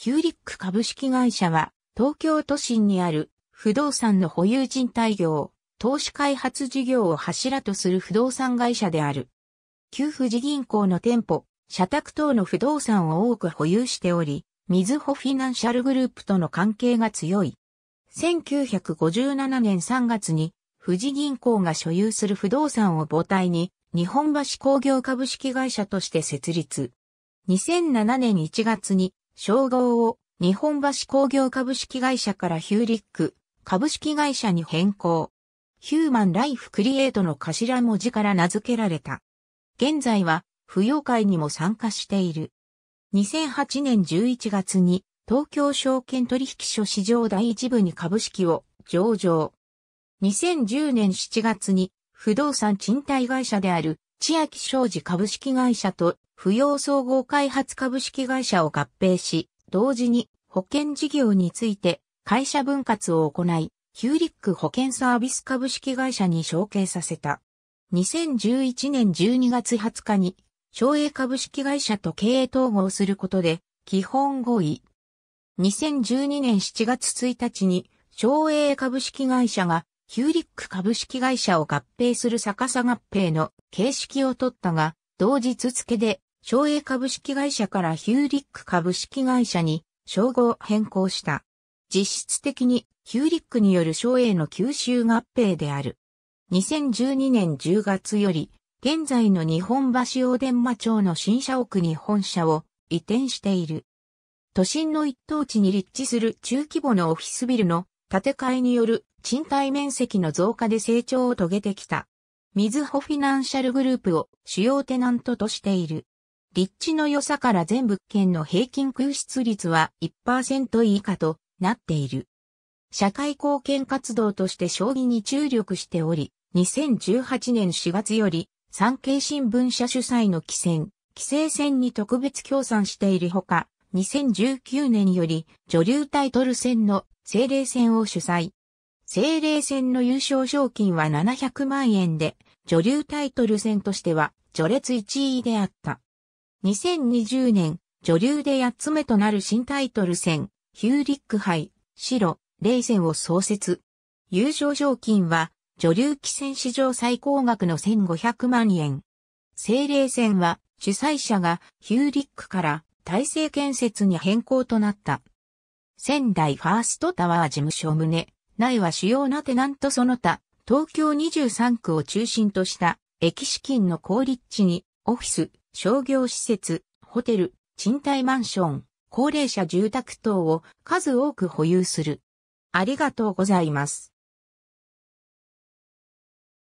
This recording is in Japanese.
ヒューリック株式会社は、東京都心にある不動産の保有賃貸業、投資開発事業を柱とする不動産会社である。旧富士銀行の店舗、社宅等の不動産を多く保有しており、水穂フィナンシャルグループとの関係が強い。1957年3月に、富士銀行が所有する不動産を母体に、日本橋工業株式会社として設立。2007年1月に、称号を日本橋工業株式会社からヒューリック株式会社に変更。ヒューマンライフクリエイトの頭文字から名付けられた。現在は、扶養会にも参加している。2008年11月に、東京証券取引所市場第一部に株式を上場。2010年7月に、不動産賃貸会社である、千秋商事株式会社と扶養総合開発株式会社を合併し、同時に保険事業について会社分割を行い、ヒューリック保険サービス株式会社に承継させた。2011年12月20日に、省営株式会社と経営統合することで、基本合意。2012年7月1日に、省営株式会社が、ヒューリック株式会社を合併する逆さ合併の形式を取ったが、同日付で省営株式会社からヒューリック株式会社に称号変更した。実質的にヒューリックによる省営の吸収合併である。2012年10月より、現在の日本橋大伝馬町の新社屋に本社を移転している。都心の一等地に立地する中規模のオフィスビルの建て替えによる賃貸面積の増加で成長を遂げてきた。水穂フィナンシャルグループを主要テナントとしている。立地の良さから全物件の平均空室率は1%以下となっている。社会貢献活動として将棋に注力しており、2018年4月より産経新聞社主催の棋戦、棋聖戦に特別協賛しているほか、2019年より女流タイトル戦の精霊戦を主催。精霊戦の優勝賞金は700万円で、女流タイトル戦としては序列1位であった。2020年、女流で8つ目となる新タイトル戦、ヒューリック杯、白、レイ戦を創設。優勝賞金は、女流棋戦史上最高額の1500万円。精霊戦は、主催者がヒューリックから体制建設に変更となった。仙台ファーストタワー事務所胸、内は主要なテナントその他、東京23区を中心とした、駅資金の高立地に、オフィス、商業施設、ホテル、賃貸マンション、高齢者住宅等を数多く保有する。ありがとうございます。